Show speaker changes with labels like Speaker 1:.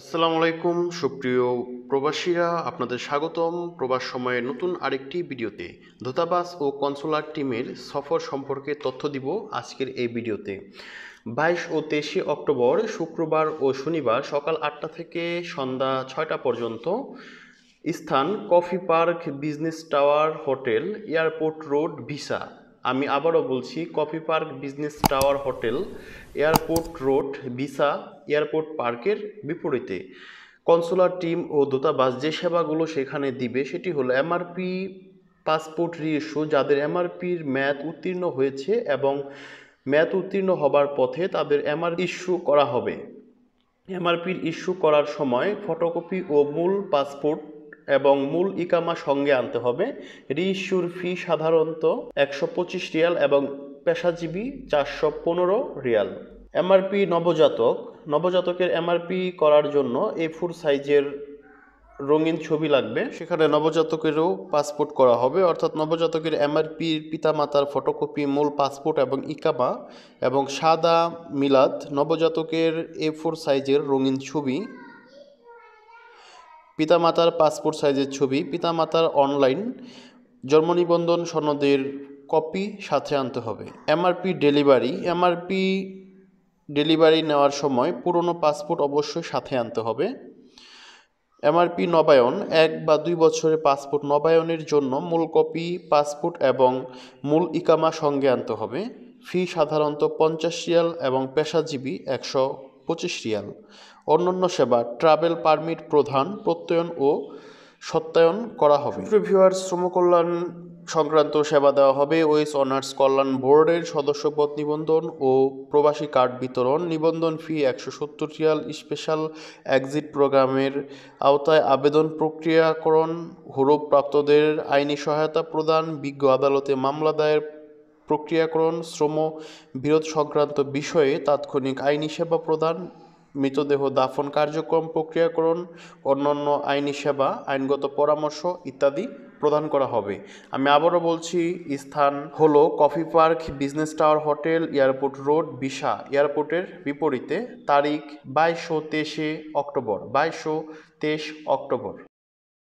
Speaker 1: আসসালামু আলাইকুম সুপ্রিয় প্রবাসীরা আপনাদের স্বাগতম প্রবাস সময়ের নতুন আরেকটি ভিডিওতে দূতাবাস ও কনসোলার টিমের সফর সম্পর্কে তথ্য দিব আজকের এই ভিডিওতে বাইশ ও তেইশে অক্টোবর শুক্রবার ও শনিবার সকাল আটটা থেকে সন্ধ্যা ছয়টা পর্যন্ত স্থান coffee park business tower hotel airport road visa আমি আবারও বলছি coffee park business tower hotel airport road visa airport পার্কের বিপরীতে কনসোলার টিম ও দূতাবাস যে সেবাগুলো সেখানে দিবে সেটি হলো এমআরপি পাসপোর্ট রিএসো যাদের এমআরপির ম্যাথ উত্তীর্ণ হয়েছে এবং ম্যাথ উত্তীর্ণ হবার পথে তাদের এমআর ইস্যু করা হবে এমআরপির ইস্যু করার সময় ফটোকপি ও মূল পাসপোর্ট এবং মূল ইকামা সঙ্গে আনতে হবে রিইস্যুর ফি সাধারণত একশো পঁচিশ রিয়াল এবং পেশাজীবী চারশো পনেরো রিয়াল এমআরপি নবজাতক নবজাতকের এমআরপি করার জন্য এ ফোর সাইজের রঙিন ছবি লাগবে সেখানে নবজাতকেরও পাসপোর্ট করা হবে অর্থাৎ নবজাতকের এমআরপির পিতামাতার ফটোকপি মূল পাসপোর্ট এবং ইকামা এবং সাদা মিলাদ নবজাতকের এ ফোর সাইজের রঙিন ছবি পিতামাতার পাসপোর্ট সাইজের ছবি পিতামাতার অনলাইন জন্ম নিবন্ধন সনদের কপি সাথে আনতে হবে এমআরপি ডেলিভারি এমআরপি ডেলিভারি নেওয়ার সময় পুরনো পাসপোর্ট অবশ্যই সাথে আনতে হবে এমআরপি নবায়ন এক বা দুই বছরের পাসপোর্ট নবায়নের জন্য মূল কপি পাসপোর্ট এবং মূল ইকামা সঙ্গে আনতে হবে ফি সাধারণত পঞ্চাশিয়াল এবং পেশাজীবী একশো পঁচিশ রিয়াল অন্যান্য সেবা ট্রাভেল পারমিট প্রধান প্রত্যয়ন ও সত্যায়ন করা হবে ভিউয়ার্স শ্রমকল্যাণ সংক্রান্ত সেবা দেওয়া হবে ওয়েস অনার্স কল্যাণ বোর্ডের সদস্যপদ নিবন্ধন ও প্রবাসী কার্ড বিতরণ নিবন্ধন ফি একশো সত্তর রিয়াল স্পেশাল এক্সিট প্রোগ্রামের আওতায় আবেদন প্রক্রিয়াকরণ হরপ্রাপ্তদের আইনি সহায়তা প্রদান বিজ্ঞ আদালতে মামলা দায়ের প্রক্রিয়াকরণ শ্রম বিরোধ সংক্রান্ত বিষয়ে তাৎক্ষণিক আইনি সেবা প্রদান মৃতদেহ দাফন কার্যক্রম প্রক্রিয়াকরণ অন্যান্য আইনি সেবা আইনগত পরামর্শ ইত্যাদি প্রদান করা হবে আমি আবারও বলছি স্থান হলো coffee park business tower hotel airport road visa এয়ারপোর্টের বিপরীতে তারিখ বাইশশো তেইশে অক্টোবর বাইশশো তেইশ অক্টোবর